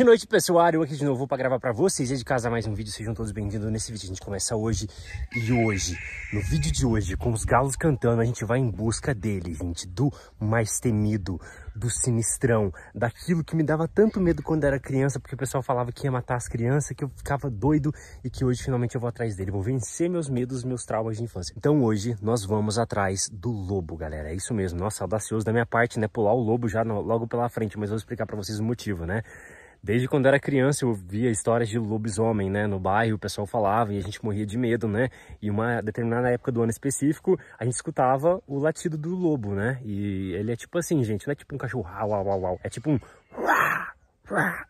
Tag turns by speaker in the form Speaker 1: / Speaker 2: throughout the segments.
Speaker 1: de noite, pessoal. Eu aqui de novo para gravar para vocês e de casa mais um vídeo. Sejam todos bem-vindos nesse vídeo. A gente começa hoje e hoje, no vídeo de hoje, com os galos cantando, a gente vai em busca dele, gente, do mais temido, do sinistrão, daquilo que me dava tanto medo quando era criança, porque o pessoal falava que ia matar as crianças, que eu ficava doido e que hoje finalmente eu vou atrás dele. Vou vencer meus medos, meus traumas de infância. Então hoje nós vamos atrás do lobo, galera. É isso mesmo. Nossa, audacioso da minha parte, né? Pular o lobo já no, logo pela frente, mas eu vou explicar para vocês o motivo, né? Desde quando era criança eu via histórias de lobisomem, né, no bairro, o pessoal falava e a gente morria de medo, né? E uma determinada época do ano específico, a gente escutava o latido do lobo, né? E ele é tipo assim, gente, não é tipo um cachorro, au, au, au, au. é tipo um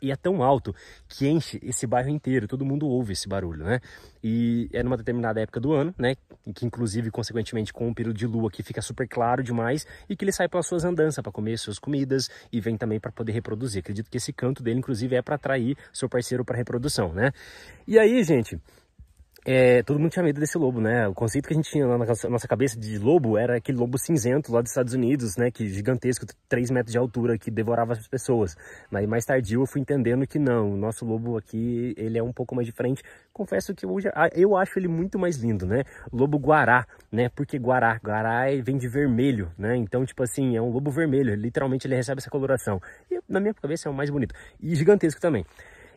Speaker 1: e é tão alto que enche esse bairro inteiro, todo mundo ouve esse barulho, né? E é numa determinada época do ano, né? Que inclusive, consequentemente, com o um período de lua que fica super claro demais e que ele sai pelas suas andanças para comer suas comidas e vem também para poder reproduzir. Acredito que esse canto dele, inclusive, é para atrair seu parceiro para reprodução, né? E aí, gente, é, todo mundo tinha medo desse lobo, né? O conceito que a gente tinha na nossa cabeça de lobo era aquele lobo cinzento lá dos Estados Unidos, né? Que gigantesco, 3 metros de altura, que devorava as pessoas. Mas mais tardio eu fui entendendo que não, o nosso lobo aqui, ele é um pouco mais diferente. Confesso que hoje eu acho ele muito mais lindo, né? Lobo guará, né? Porque guará, guará é, vem de vermelho, né? Então, tipo assim, é um lobo vermelho, literalmente ele recebe essa coloração. E na minha cabeça é o mais bonito. E gigantesco também.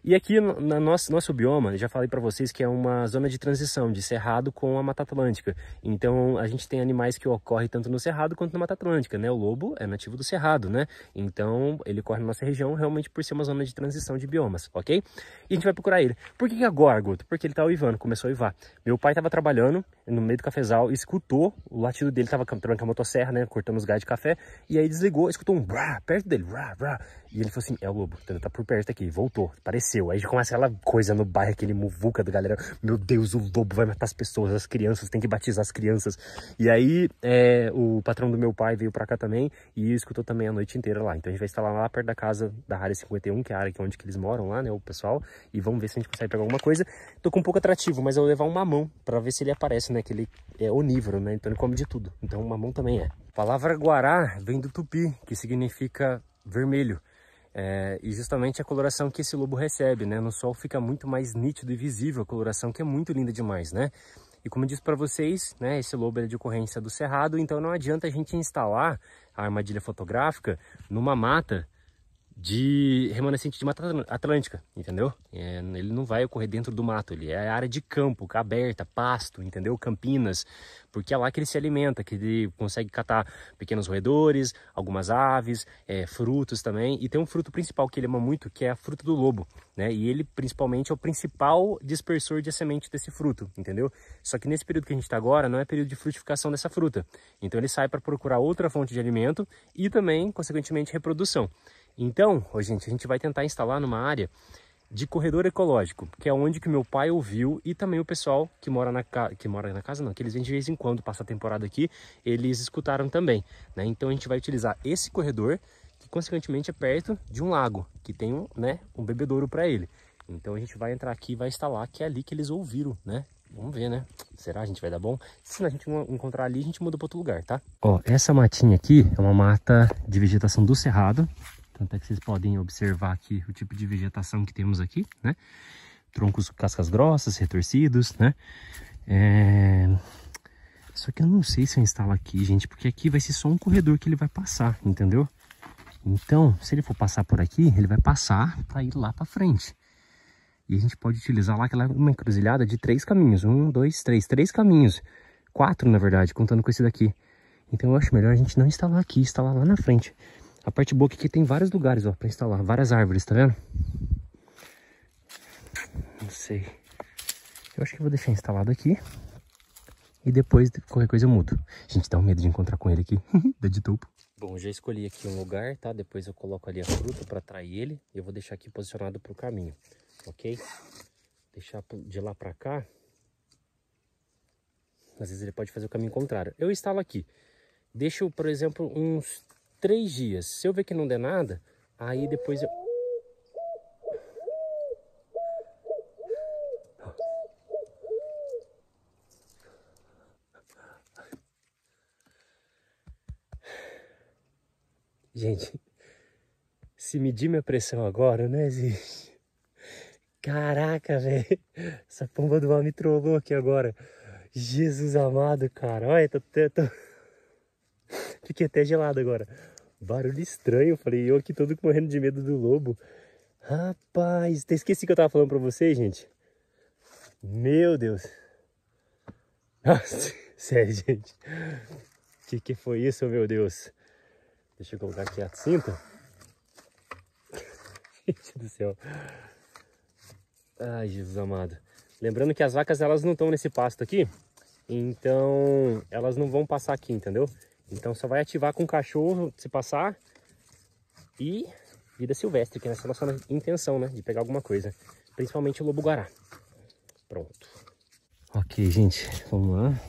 Speaker 1: E aqui no, nosso, nosso bioma, já falei para vocês que é uma zona de transição de cerrado com a Mata Atlântica. Então a gente tem animais que ocorrem tanto no cerrado quanto na Mata Atlântica, né? O lobo é nativo do cerrado, né? Então ele corre na nossa região realmente por ser uma zona de transição de biomas, ok? E a gente vai procurar ele. Por que agora, Guto? Porque ele tá uivando, começou a uivar. Meu pai estava trabalhando no meio do cafezal, escutou o latido dele, estava trancando a motosserra, né? Cortando os gás de café. E aí desligou, escutou um brá perto dele, brá, brá. E ele falou assim: é o lobo, então tá, ele tá por perto aqui, voltou, parecia aconteceu? Aí começa aquela coisa no bairro, aquele muvuca da galera. Meu Deus, o lobo vai matar as pessoas, as crianças, tem que batizar as crianças. E aí é, o patrão do meu pai veio pra cá também e escutou também a noite inteira lá. Então a gente vai instalar lá perto da casa da área 51, que é a área que é onde que eles moram lá, né, o pessoal. E vamos ver se a gente consegue pegar alguma coisa. Tô com um pouco atrativo, mas eu vou levar um mamão pra ver se ele aparece, né, que ele é onívoro, né, então ele come de tudo. Então o mamão também é. A palavra guará vem do tupi, que significa vermelho. É, e justamente a coloração que esse lobo recebe, né? No sol fica muito mais nítido e visível a coloração, que é muito linda demais, né? E como eu disse para vocês, né, esse lobo é de ocorrência do cerrado, então não adianta a gente instalar a armadilha fotográfica numa mata de remanescente de Mata Atlântica, entendeu? É, ele não vai ocorrer dentro do mato, ele é área de campo, aberta, pasto, entendeu? Campinas, porque é lá que ele se alimenta, que ele consegue catar pequenos roedores, algumas aves, é, frutos também, e tem um fruto principal que ele ama muito, que é a fruta do lobo, né? E ele principalmente é o principal dispersor de semente desse fruto, entendeu? Só que nesse período que a gente está agora, não é período de frutificação dessa fruta, então ele sai para procurar outra fonte de alimento e também, consequentemente, reprodução. Então, hoje gente, a gente vai tentar instalar numa área de corredor ecológico, que é onde que meu pai ouviu e também o pessoal que mora na casa, que mora na casa não, que eles vêm de vez em quando, passa a temporada aqui, eles escutaram também, né? Então a gente vai utilizar esse corredor, que consequentemente é perto de um lago, que tem um, né, um bebedouro para ele. Então a gente vai entrar aqui e vai instalar, que é ali que eles ouviram, né? Vamos ver, né? Será que a gente vai dar bom? Se a gente encontrar ali, a gente muda para outro lugar, tá? Ó, essa matinha aqui é uma mata de vegetação do cerrado, tanto é que vocês podem observar aqui o tipo de vegetação que temos aqui, né? Troncos com cascas grossas, retorcidos, né? É... Só que eu não sei se eu instalo aqui, gente, porque aqui vai ser só um corredor que ele vai passar, entendeu? Então, se ele for passar por aqui, ele vai passar para ir lá para frente. E a gente pode utilizar lá aquela uma encruzilhada de três caminhos. Um, dois, três. Três caminhos. Quatro, na verdade, contando com esse daqui. Então eu acho melhor a gente não instalar aqui, instalar lá na frente. A parte boa é que aqui tem vários lugares, ó, pra instalar. Várias árvores, tá vendo? Não sei. Eu acho que vou deixar instalado aqui. E depois, qualquer coisa eu mudo. Gente, dá um medo de encontrar com ele aqui. dá de topo. Bom, já escolhi aqui um lugar, tá? Depois eu coloco ali a fruta para atrair ele. E eu vou deixar aqui posicionado pro caminho, ok? Deixar de lá pra cá. Às vezes ele pode fazer o caminho contrário. Eu instalo aqui. Deixo, por exemplo, uns três dias. Se eu ver que não der nada, aí depois eu... Gente, se medir minha pressão agora, não né, existe. Caraca, velho. Essa pomba do mal me trollou aqui agora. Jesus amado, cara. Olha, tô, tô... fiquei até gelado agora. Barulho estranho, falei, eu aqui todo morrendo de medo do lobo. Rapaz, até esqueci que eu tava falando pra vocês, gente. Meu Deus. Nossa, sério, gente. O que, que foi isso, meu Deus? Deixa eu colocar aqui a cinta. gente do céu. Ai, Jesus amado. Lembrando que as vacas, elas não estão nesse pasto aqui. Então, elas não vão passar aqui, entendeu? Então só vai ativar com o cachorro se passar e vida silvestre, que nessa é nossa intenção, né? De pegar alguma coisa, principalmente o lobo-guará. Pronto. Ok, gente, vamos lá.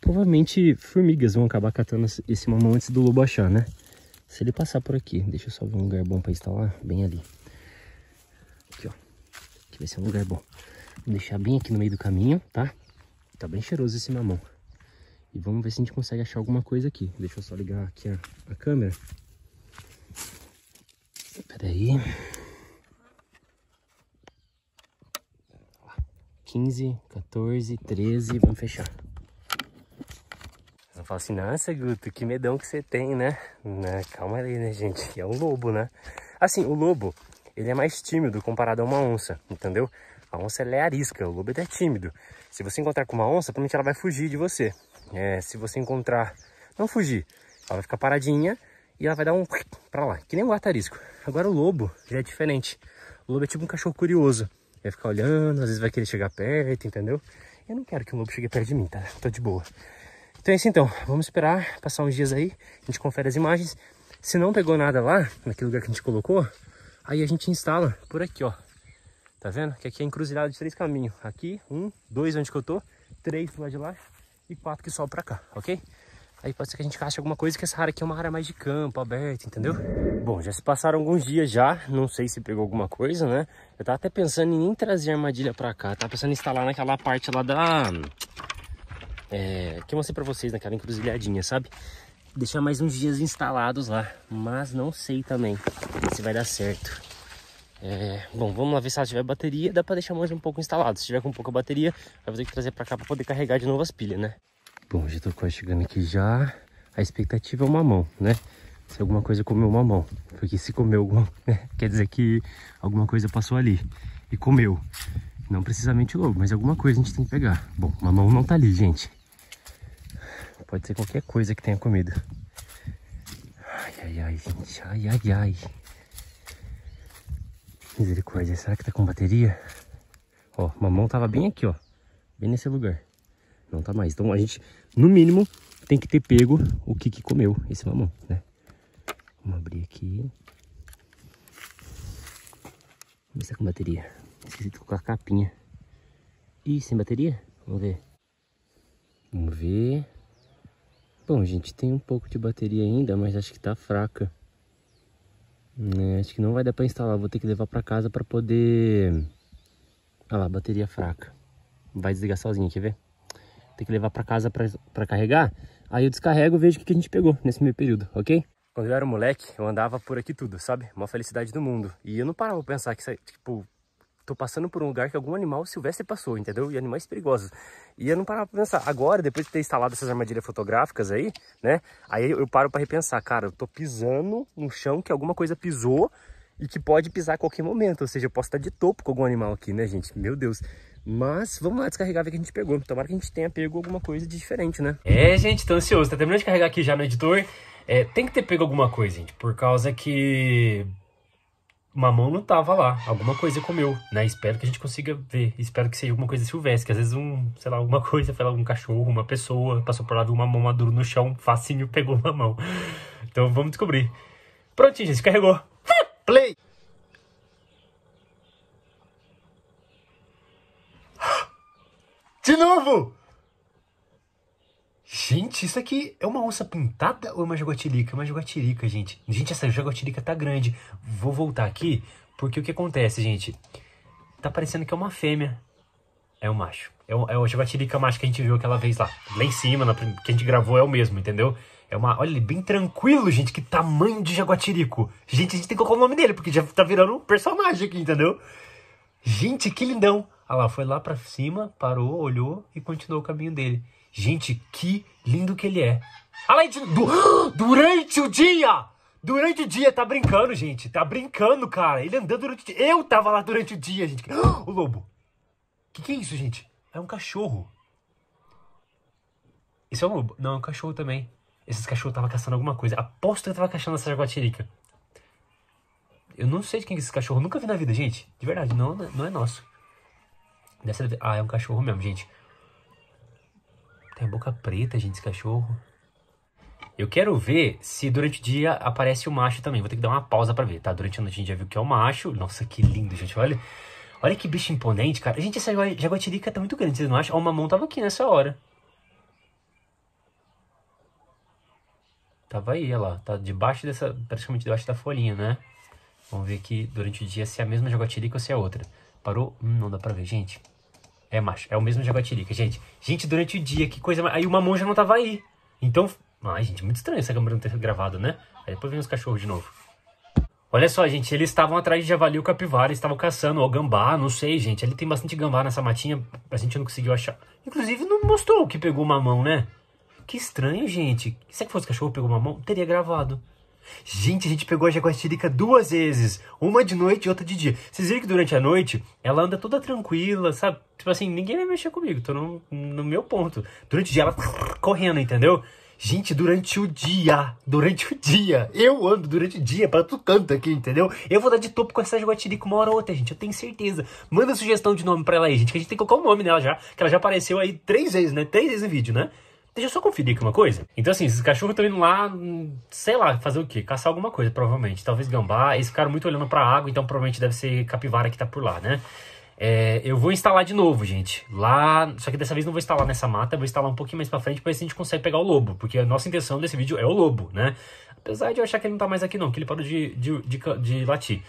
Speaker 1: Provavelmente formigas vão acabar catando esse mamão antes do lobo achar, né? Se ele passar por aqui, deixa eu só ver um lugar bom para instalar, bem ali. Aqui, ó. Aqui vai ser um lugar bom. Vou deixar bem aqui no meio do caminho, tá? Tá bem cheiroso esse mamão. E vamos ver se a gente consegue achar alguma coisa aqui. Deixa eu só ligar aqui a, a câmera. Pera aí. 15, 14, 13, vamos fechar. Eu falo assim, nossa, Guto, que medão que você tem, né? né? Calma aí, né, gente? Que é um lobo, né? Assim, o lobo, ele é mais tímido comparado a uma onça, entendeu? A onça, ela é arisca, o lobo, ele é tímido. Se você encontrar com uma onça, provavelmente ela vai fugir de você. É, se você encontrar, não fugir, ela vai ficar paradinha e ela vai dar um para lá, que nem um guardarisco. Agora o lobo já é diferente. O lobo é tipo um cachorro curioso. Vai ficar olhando, às vezes vai querer chegar perto, entendeu? Eu não quero que um lobo chegue perto de mim, tá? Tô de boa. Então é isso então. Vamos esperar passar uns dias aí. A gente confere as imagens. Se não pegou nada lá, naquele lugar que a gente colocou, aí a gente instala por aqui, ó. Tá vendo? Que aqui é encruzilhada de três caminhos. Aqui, um, dois, onde que eu tô. Três lá de lá e quatro que sobem pra cá, ok? Aí pode ser que a gente ache alguma coisa, que essa área aqui é uma área mais de campo, aberta, entendeu? Bom, já se passaram alguns dias já, não sei se pegou alguma coisa, né? Eu tava até pensando em nem trazer armadilha pra cá, tava pensando em instalar naquela parte lá da... É, que eu mostrei pra vocês, naquela encruzilhadinha, sabe? Deixar mais uns dias instalados lá, mas não sei também se vai dar certo. É, bom, vamos lá ver se ela tiver bateria. Dá para deixar mais um pouco instalado. Se tiver com pouca bateria, vai ter que trazer para cá para poder carregar de novo as pilhas, né? Bom, já estou quase chegando aqui já. A expectativa é uma mão, né? Se alguma coisa comeu uma mão. Porque se comeu alguma... Né? Quer dizer que alguma coisa passou ali e comeu. Não precisamente o lobo, mas alguma coisa a gente tem que pegar. Bom, mamão não tá ali, gente. Pode ser qualquer coisa que tenha comido. Ai, ai, ai, gente. Ai, ai, ai. Misericórdia, será que tá com bateria? Ó, mamão tava bem aqui, ó. Bem nesse lugar. Não tá mais. Então a gente, no mínimo, tem que ter pego o que, que comeu esse mamão, né? Vamos abrir aqui. Vamos ver se tá com bateria. Esqueci de colocar a capinha. Ih, sem bateria? Vamos ver. Vamos ver. Bom, gente, tem um pouco de bateria ainda, mas acho que tá fraca. É, acho que não vai dar para instalar, vou ter que levar para casa para poder... Olha ah lá, bateria fraca. Vai desligar sozinha, quer ver? Tem que levar para casa para carregar. Aí eu descarrego e vejo o que a gente pegou nesse meio período, ok? Quando eu era moleque, eu andava por aqui tudo, sabe? Uma felicidade do mundo. E eu não parava pra pensar que, é, tipo, tô passando por um lugar que algum animal silvestre passou, entendeu? E animais perigosos. E eu não parava pra pensar. Agora, depois de ter instalado essas armadilhas fotográficas aí, né? Aí eu paro para repensar, cara, eu tô pisando no chão que alguma coisa pisou e que pode pisar a qualquer momento. Ou seja, eu posso estar de topo com algum animal aqui, né, gente? Meu Deus. Mas vamos lá descarregar ver que a gente pegou. Tomara que a gente tenha pego alguma coisa de diferente, né? É, gente, tô ansioso. Tá terminando de carregar aqui já no editor. É, tem que ter pego alguma coisa, gente, por causa que mamão não tava lá. Alguma coisa comeu, né? Espero que a gente consiga ver. Espero que seja alguma coisa silvestre. Que às vezes um, sei lá, alguma coisa, foi lá, um cachorro, uma pessoa, passou por lá, viu uma mão madura no chão, facinho, pegou mamão. Então vamos descobrir. Prontinho, gente, carregou. Play! De novo! Gente, isso aqui é uma onça pintada ou é uma jaguatirica? É uma jaguatirica, gente. Gente, essa jaguatirica tá grande. Vou voltar aqui, porque o que acontece, gente? Tá parecendo que é uma fêmea. É o um macho. É, o, é o jaguatirica macho que a gente viu aquela vez lá. Lá em cima, na, que a gente gravou, é o mesmo, entendeu? É uma... Olha ele, bem tranquilo, gente. Que tamanho de jaguatirico. Gente, a gente tem que colocar o nome dele, porque já tá virando um personagem aqui, entendeu? Gente, que lindão. Olha lá, foi lá pra cima, parou, olhou e continuou o caminho dele. Gente, que lindo que ele é. Além de, du, durante o dia! Durante o dia, tá brincando, gente. Tá brincando, cara. Ele andando durante o dia. Eu tava lá durante o dia, gente. O lobo. Que que é isso, gente? É um cachorro. Isso é um lobo? Não, é um cachorro também. Esses cachorros tava caçando alguma coisa. Aposto que eu tava caçando essa jaguatirica. Eu não sei de quem é esse cachorro. Nunca vi na vida, gente. De verdade, não, não é nosso. Dessa... Ah, é um cachorro mesmo, gente. Tem boca preta, gente, esse cachorro. Eu quero ver se durante o dia aparece o macho também. Vou ter que dar uma pausa para ver, tá? Durante a noite a gente já viu que é o macho. Nossa, que lindo, gente. Olha, olha que bicho imponente, cara. Gente, essa jaguatirica tá muito grande, vocês não acham? Ó, o mamão tava aqui nessa hora. Tava aí, olha lá. Tá debaixo dessa, praticamente debaixo da folhinha, né? Vamos ver aqui durante o dia se é a mesma jaguatirica ou se é outra. Parou? Hum, não dá pra ver, gente. É macho, é o mesmo jaguatirica, gente. Gente, durante o dia, que coisa... Aí uma monja não tava aí. Então... Ai, gente, muito estranho essa câmera não ter gravado, né? Aí depois vem os cachorros de novo. Olha só, gente, eles estavam atrás de javali ou capivara, estavam caçando, ou gambá, não sei, gente. Ali tem bastante gambá nessa matinha, a gente não conseguiu achar. Inclusive, não mostrou que pegou mamão, né? Que estranho, gente. Será é que fosse cachorro que pegou mamão? Teria gravado. Gente, a gente pegou a jaguatirica duas vezes. Uma de noite e outra de dia. Vocês viram que durante a noite ela anda toda tranquila, sabe? Tipo assim, ninguém vai mexer comigo, tô no, no meu ponto. Durante o dia ela correndo, entendeu? Gente, durante o dia, durante o dia, eu ando durante o dia para tu canto aqui, entendeu? Eu vou dar de topo com essa jaguatirica uma hora ou outra, gente, eu tenho certeza. Manda sugestão de nome pra ela aí, gente, que a gente tem que colocar o um nome nela já, que ela já apareceu aí três vezes, né? Três vezes no vídeo, né? Deixa eu só conferir aqui uma coisa. Então, assim, esses cachorros estão indo lá, sei lá, fazer o quê? Caçar alguma coisa, provavelmente. Talvez gambá. Eles ficaram muito olhando pra água, então provavelmente deve ser capivara que tá por lá, né? É, eu vou instalar de novo, gente. Lá, só que dessa vez não vou instalar nessa mata, vou instalar um pouquinho mais para frente para ver se a gente consegue pegar o lobo, porque a nossa intenção desse vídeo é o lobo, né? Apesar de eu achar que ele não tá mais aqui não, que ele parou de, de, de, de latir.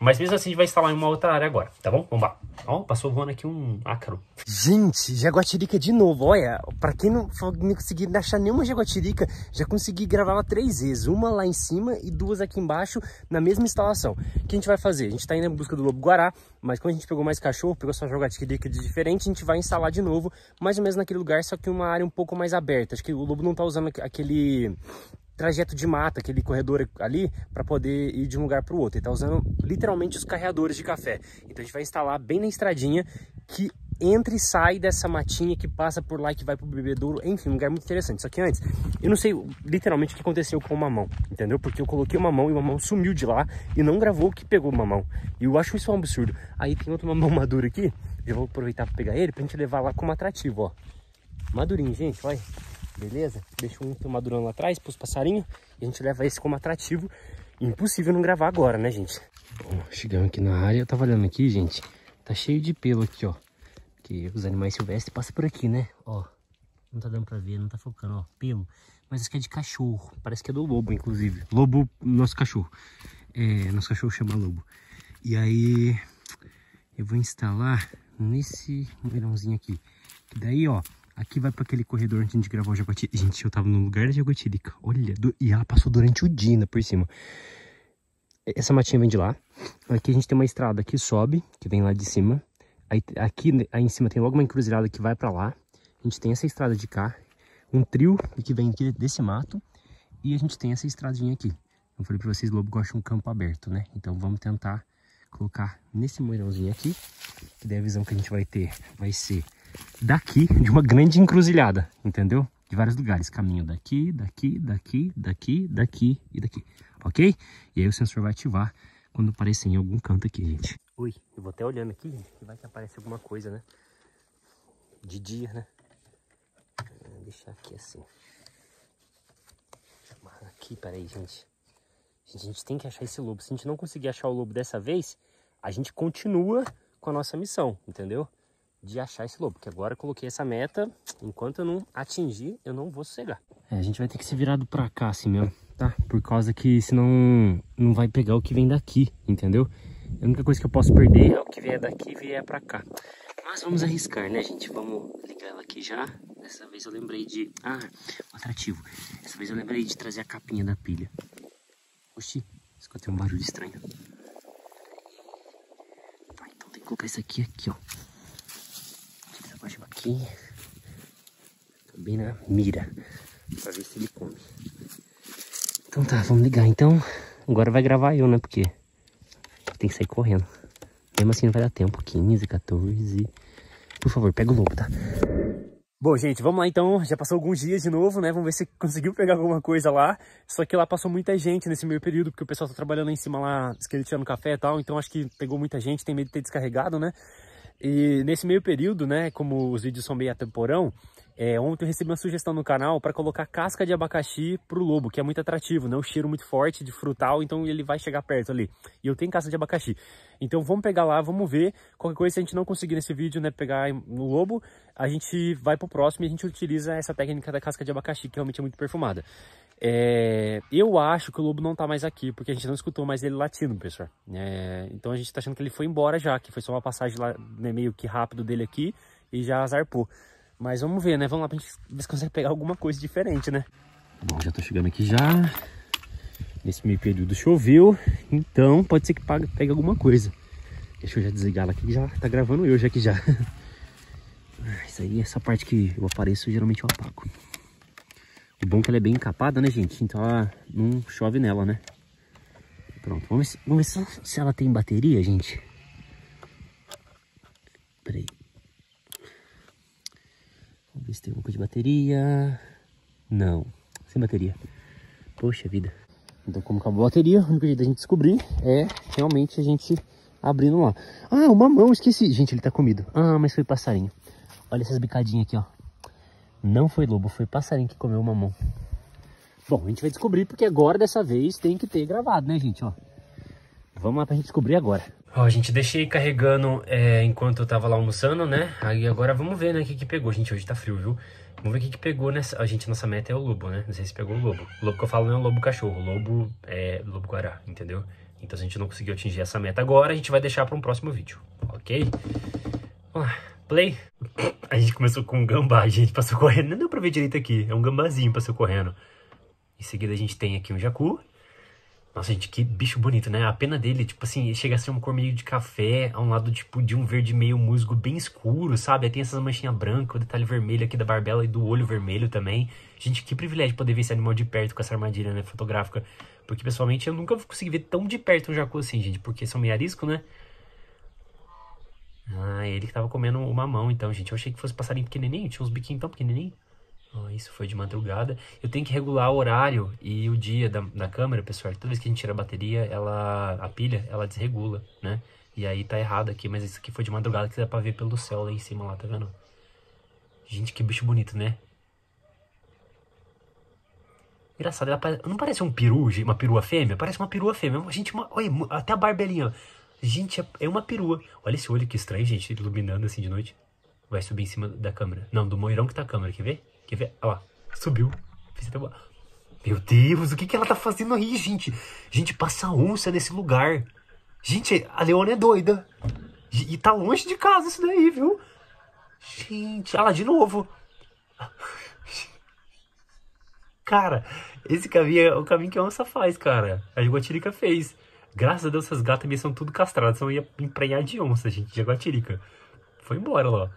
Speaker 1: Mas mesmo assim a gente vai instalar em uma outra área agora, tá bom? Vamos lá. Ó, passou voando aqui um ácaro. Gente, jaguatirica de novo, olha. Pra quem não, não conseguir achar nenhuma jaguatirica, já consegui gravar ela três vezes. Uma lá em cima e duas aqui embaixo, na mesma instalação. O que a gente vai fazer? A gente tá indo em busca do lobo-guará, mas quando a gente pegou mais cachorro, pegou só jaguatirica de diferente, a gente vai instalar de novo, mais ou menos naquele lugar, só que uma área um pouco mais aberta. Acho que o lobo não tá usando aquele trajeto de mata, aquele corredor ali, para poder ir de um lugar para o outro. Ele está usando literalmente os carreadores de café. Então a gente vai instalar bem na estradinha que entra e sai dessa matinha que passa por lá e que vai o bebedouro. Enfim, um lugar muito interessante. Só que antes, eu não sei literalmente o que aconteceu com o mamão, entendeu? Porque eu coloquei o mamão e o mamão sumiu de lá e não gravou que pegou o mamão. E eu acho isso um absurdo. Aí tem outro mamão maduro aqui. Eu vou aproveitar para pegar ele a gente levar lá como atrativo, ó. Madurinho, gente, vai beleza? Deixa um madurando lá atrás para os passarinhos e a gente leva esse como atrativo. Impossível não gravar agora, né, gente? Bom, chegamos aqui na área, eu tava olhando aqui, gente, tá cheio de pelo aqui, ó. Porque os animais silvestres passam por aqui, né? Ó, não tá dando pra ver, não tá focando, ó, pelo. Mas acho que é de cachorro, parece que é do lobo, inclusive. Lobo, nosso cachorro. É, nosso cachorro chama lobo. E aí, eu vou instalar nesse verãozinho aqui. Que daí, ó, Aqui vai para aquele corredor onde a gente gravou a jaguatirica. Gente, eu tava no lugar da jaguatirica. Olha, do... e ela passou durante o dia por cima. Essa matinha vem de lá. Aqui a gente tem uma estrada que sobe, que vem lá de cima. Aí, aqui aí em cima tem logo uma encruzilhada que vai para lá. A gente tem essa estrada de cá. Um trio que vem aqui desse mato. E a gente tem essa estradinha aqui. Eu falei para vocês, o lobo gosta de um campo aberto, né? Então vamos tentar colocar nesse moirãozinho aqui. Que daí a visão que a gente vai ter vai ser daqui, de uma grande encruzilhada, entendeu? De vários lugares, caminho daqui, daqui, daqui, daqui, daqui e daqui, ok? E aí o sensor vai ativar quando aparecer em algum canto aqui, gente. Ui, eu vou até olhando aqui, gente, que vai que aparece alguma coisa, né? De dia, né? Vou ah, deixar aqui assim. aqui, peraí, gente. Gente, a gente tem que achar esse lobo. Se a gente não conseguir achar o lobo dessa vez, a gente continua com a nossa missão, entendeu? de achar esse lobo, porque agora eu coloquei essa meta, enquanto eu não atingir, eu não vou sossegar. É, a gente vai ter que se virado pra cá assim mesmo, tá? Por causa que senão não vai pegar o que vem daqui, entendeu? A única coisa que eu posso perder é o que vier daqui e vier pra cá. Mas vamos arriscar, né, gente? Vamos ligar ela aqui já. Dessa vez eu lembrei de... Ah, o atrativo. Dessa vez eu lembrei de trazer a capinha da pilha. Oxi, escutei um barulho estranho. Tá, então tem que colocar isso aqui, aqui, ó aqui. Tô bem na mira. Pra ver se ele come. Então tá, vamos ligar. Então, agora vai gravar eu, né? Porque tem que sair correndo. Mesmo assim não vai dar tempo. 15, 14... Por favor, pega o lobo, tá? Bom, gente, vamos lá então. Já passou alguns dias de novo, né? Vamos ver se conseguiu pegar alguma coisa lá. Só que lá passou muita gente nesse meio período, porque o pessoal tá trabalhando lá em cima lá, esqueletando café e tal. Então acho que pegou muita gente, tem medo de ter descarregado, né? E nesse meio período, né, como os vídeos são meio atemporão, é, ontem eu recebi uma sugestão no canal para colocar casca de abacaxi pro lobo, que é muito atrativo, né? Um cheiro muito forte de frutal, então ele vai chegar perto ali. E eu tenho casca de abacaxi. Então vamos pegar lá, vamos ver. Qualquer coisa, se a gente não conseguir nesse vídeo, né, pegar no lobo, a gente vai pro próximo e a gente utiliza essa técnica da casca de abacaxi, que realmente é muito perfumada. É, eu acho que o lobo não tá mais aqui, porque a gente não escutou mais ele latindo, pessoal. É, então a gente tá achando que ele foi embora já, que foi só uma passagem lá, né, meio que rápido dele aqui e já azarpou. Mas vamos ver, né? Vamos lá pra gente ver se consegue pegar alguma coisa diferente, né? Bom, já tô chegando aqui já. Nesse meio período choveu, então pode ser que pegue alguma coisa. Deixa eu já desligar ela aqui, que já tá gravando eu já aqui já. Ah, isso aí, essa parte que eu apareço, geralmente eu apago. Que bom que ela é bem encapada, né, gente? Então ela não chove nela, né? Pronto, vamos ver, vamos ver se, se ela tem bateria, gente. Peraí. Vamos ver se tem alguma coisa de bateria. Não, sem bateria. Poxa vida. Então, como acabou a bateria, o único jeito da gente descobrir é realmente a gente abrindo lá. Ah, o mamão, esqueci. Gente, ele tá comido. Ah, mas foi passarinho. Olha essas bicadinhas aqui, ó. Não foi lobo, foi passarinho que comeu mamão. Bom, a gente vai descobrir porque agora dessa vez tem que ter gravado, né, gente? Ó, vamos lá pra gente descobrir agora. Ó, a gente deixei carregando é, enquanto eu tava lá almoçando, né? Aí agora vamos ver, né, o que que pegou. Gente, hoje tá frio, viu? Vamos ver o que que pegou nessa... A gente, nossa meta é o lobo, né? Não sei se pegou o lobo. O lobo que eu falo não é o lobo cachorro, o lobo é lobo-guará, entendeu? Então se a gente não conseguiu atingir essa meta agora, a gente vai deixar pra um próximo vídeo, ok? Vamos lá, play! A gente começou com um gambá, a gente passou correndo. Não deu pra ver direito aqui, é um gambazinho passou correndo. Em seguida a gente tem aqui um jacu. Nossa, gente, que bicho bonito, né? A pena dele, tipo assim, chega a ser uma cor meio de café, a um lado, tipo, de um verde meio musgo bem escuro, sabe? Aí tem essas manchinhas brancas, o detalhe vermelho aqui da barbela e do olho vermelho também. Gente, que privilégio poder ver esse animal de perto com essa armadilha, né, fotográfica. Porque, pessoalmente, eu nunca consegui ver tão de perto um jacu assim, gente, porque são meio arisco, né? Ah, ele que tava comendo o mamão, então, gente. Eu achei que fosse passarinho pequenininho, tinha uns biquinhos tão pequenininhos. Ah, isso foi de madrugada. Eu tenho que regular o horário e o dia da, da câmera, pessoal. Toda vez que a gente tira a bateria, ela, a pilha, ela desregula, né? E aí tá errado aqui, mas isso aqui foi de madrugada que dá pra ver pelo céu lá em cima, lá, tá vendo? Gente, que bicho bonito, né? Engraçado, ela pare... não parece um peru, uma perua fêmea? Parece uma perua fêmea. Gente, uma... Olha, até a barbelinha, ó. Gente, é, é uma perua. Olha esse olho que estranho, gente, iluminando assim de noite. Vai subir em cima da câmera. Não, do moirão que tá a câmera, quer ver? Quer ver? Olha lá, subiu. Fiz até uma... Meu Deus, o que, que ela tá fazendo aí, gente? Gente, passa onça nesse lugar. Gente, a Leona é doida. E tá longe de casa isso daí, viu? Gente, olha lá de novo. Cara, esse caminho é o caminho que a onça faz, cara. A iguatirica fez. Graças a Deus, essas gatas minhas são tudo castradas, são ia emprenhar de onça, gente, de aguatirica. Foi embora lá.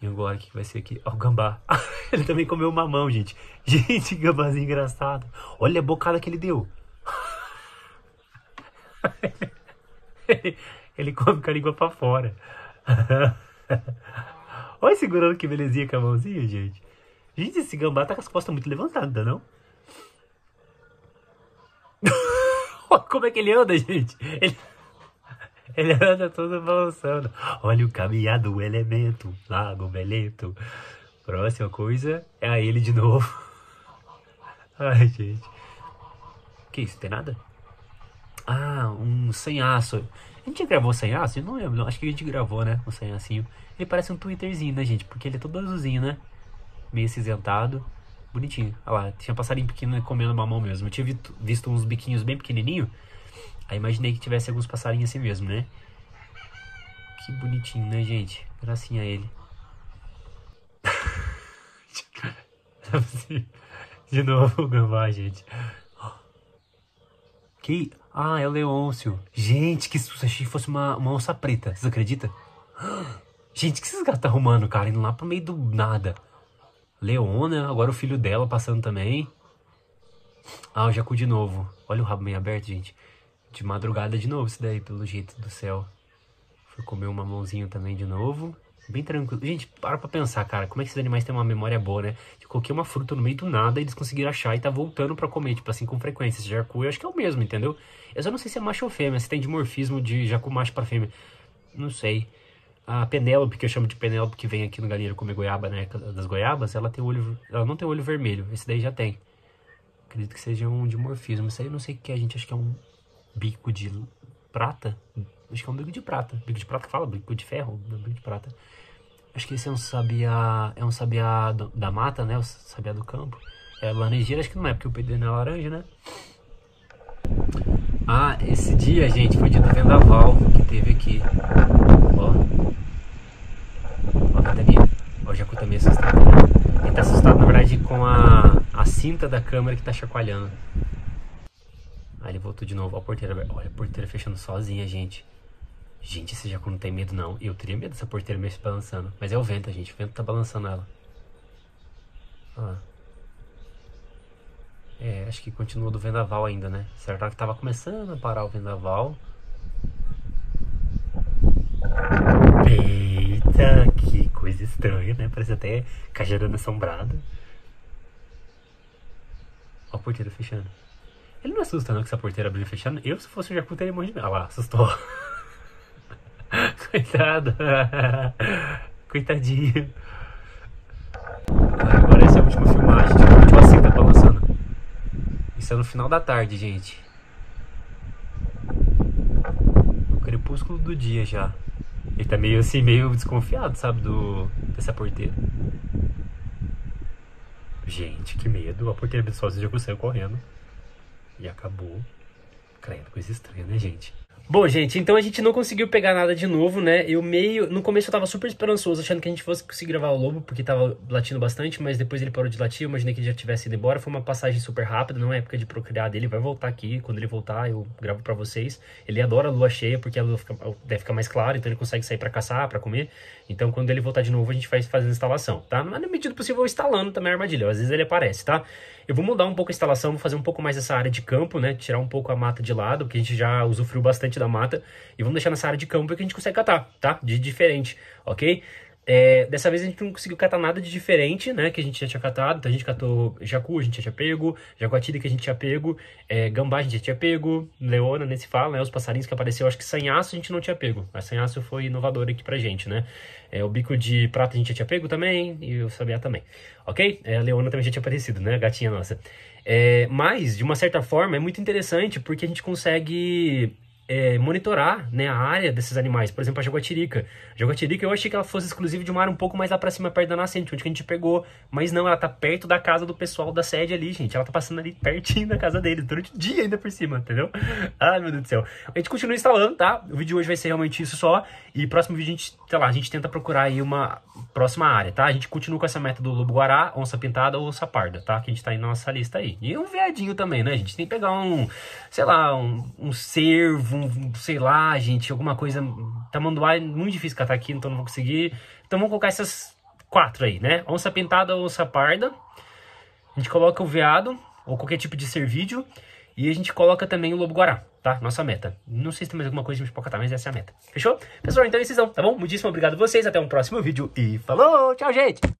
Speaker 1: E agora, o que vai ser aqui? Ó, oh, o gambá. ele também comeu mamão, gente. Gente, gambazinho engraçado. Olha a bocada que ele deu. ele come com a língua pra fora. Olha segurando que belezinha com a mãozinha, gente. Gente, esse gambá tá com as costas muito levantadas, não? Como é que ele anda, gente? Ele, ele anda todo balançando. Olha o caminhado do elemento, lago belento. Próxima coisa é a ele de novo. Ai, gente. Que isso, tem nada? Ah, um senhaço. A gente gravou senhaço? Eu não lembro, acho que a gente gravou, né? Um senhacinho. Ele parece um twitterzinho, né, gente? Porque ele é todo azulzinho, né? Meio acinzentado bonitinho. Olha lá, tinha passarinho pequeno comendo mamão mesmo. Eu tinha visto uns biquinhos bem pequenininho. Aí imaginei que tivesse alguns passarinhos assim mesmo, né? Que bonitinho, né, gente? Gracinha ele. De novo o gambá, gente. Que... Ah, é o Leôncio. Gente, que susto. Achei que fosse uma, uma onça preta. Vocês acreditam? Gente, o que esses gatos tá arrumando, cara? Indo lá pro meio do nada. Leona, agora o filho dela passando também. Ah, o Jacu de novo. Olha o rabo meio aberto, gente. De madrugada de novo, isso daí, pelo jeito do céu. Foi comer um mamãozinho também de novo. Bem tranquilo. Gente, para pra pensar, cara. Como é que esses animais têm uma memória boa, né? Eu coloquei uma fruta no meio do nada e eles conseguiram achar e tá voltando pra comer, tipo assim, com frequência. Esse jacu, eu acho que é o mesmo, entendeu? Eu só não sei se é macho ou fêmea, se tem dimorfismo de jacu macho pra fêmea. Não sei a Penélope, que eu chamo de Penélope, que vem aqui no Galinheiro comer goiaba, né? Das goiabas, ela tem olho. Ela não tem olho vermelho. Esse daí já tem. Acredito que seja um dimorfismo. Isso aí eu não sei o que é, gente. Acho que é um bico de prata. Acho que é um bico de prata. Bico de prata fala? Bico de ferro? Não, bico de prata. Acho que esse é um sabiá. É um sabiá do, da mata, né? O sabiá do campo. É laranjeira, acho que não é, porque o peido na é laranja, né? Ah, esse dia, gente, foi o dia do vendaval que teve aqui. Ó, cutania. Tá Ó, já cutania assustado. Né? Ele tá assustado, na verdade, com a, a cinta da câmera que tá chacoalhando. Aí ele voltou de novo. a porteira Olha a porteira fechando sozinha, gente. Gente, esse jacu não tem medo, não. Eu teria medo dessa porteira meio se balançando. Mas é o vento, gente. O vento tá balançando ela. lá. É, acho que continua do vendaval ainda, né? Será que tava começando a parar o vendaval? Eita, que coisa estranha, né? Parece até cajarana assombrada. Olha a porteira fechando. Ele não assusta não que essa porteira abrindo e fechando. Eu, se fosse o jacu, teria morrido. Ah lá, assustou. Coitado. Coitadinho. Agora essa é a última filmagem. Tipo, a última cinta tá balançando. Isso é no final da tarde, gente. No crepúsculo do dia já. Ele tá meio assim, meio desconfiado, sabe, do, dessa porteira. Gente, que medo. A porteira sozinha já saiu correndo. E acabou. Credo, coisa estranha, né, gente? Bom, gente, então a gente não conseguiu pegar nada de novo, né? Eu meio. No começo eu tava super esperançoso, achando que a gente fosse conseguir gravar o lobo, porque tava latindo bastante, mas depois ele parou de latir, eu imaginei que ele já tivesse ido embora. Foi uma passagem super rápida, não é época de procriar dele, vai voltar aqui. Quando ele voltar, eu gravo para vocês. Ele adora a lua cheia, porque a lua fica, deve ficar mais clara, então ele consegue sair para caçar, para comer. Então quando ele voltar de novo, a gente vai fazendo instalação, tá? Mas na medida do possível, eu instalando também a armadilha. Às vezes ele aparece, tá? Eu vou mudar um pouco a instalação, vou fazer um pouco mais essa área de campo, né? Tirar um pouco a mata de lado, porque a gente já usufruiu bastante da mata. E vamos deixar nessa área de campo que a gente consegue catar, tá? De diferente, ok? É, dessa vez a gente não conseguiu catar nada de diferente, né? Que a gente já tinha catado. Então a gente catou Jacu, a gente já tinha pego. jaguatira que a gente tinha pego. É, Gambá, a gente já tinha pego. Leona, nem se fala, né? Os passarinhos que apareceu. Acho que Sanhaço a gente não tinha pego. Mas Sanhaço foi inovador aqui pra gente, né? É, o bico de prata a gente já tinha pego também. E o Sabiá também. Ok? É, a Leona também já tinha aparecido, né? A gatinha nossa. É, mas, de uma certa forma, é muito interessante porque a gente consegue é, monitorar né, a área desses animais. Por exemplo, a jaguatirica. A jaguatirica eu achei que ela fosse exclusiva de uma área um pouco mais lá pra cima, perto da nascente, onde que a gente pegou. Mas não, ela tá perto da casa do pessoal da sede ali, gente. Ela tá passando ali pertinho da casa dele durante o dia ainda por cima, entendeu? Ai, meu Deus do céu. A gente continua instalando, tá? O vídeo de hoje vai ser realmente isso só. E próximo vídeo a gente, sei lá, a gente tenta procurar aí uma próxima área, tá? A gente continua com essa meta do lobo-guará, onça-pintada ou onça parda, tá? Que a gente tá aí na nossa lista aí. E um veadinho também, né, a gente? Tem que pegar um, sei lá, um, um cervo, sei lá, gente, alguma coisa. Tamanduá tá é muito difícil catar aqui, então não vou conseguir. Então vamos colocar essas quatro aí, né? Onça pentada, onça parda. A gente coloca o veado, ou qualquer tipo de servídeo. E a gente coloca também o lobo-guará, tá? Nossa meta. Não sei se tem mais alguma coisa de catar, mas essa é a meta. Fechou? Pessoal, então é isso, então, tá bom? Muitíssimo obrigado a vocês. Até um próximo vídeo e falou! Tchau, gente!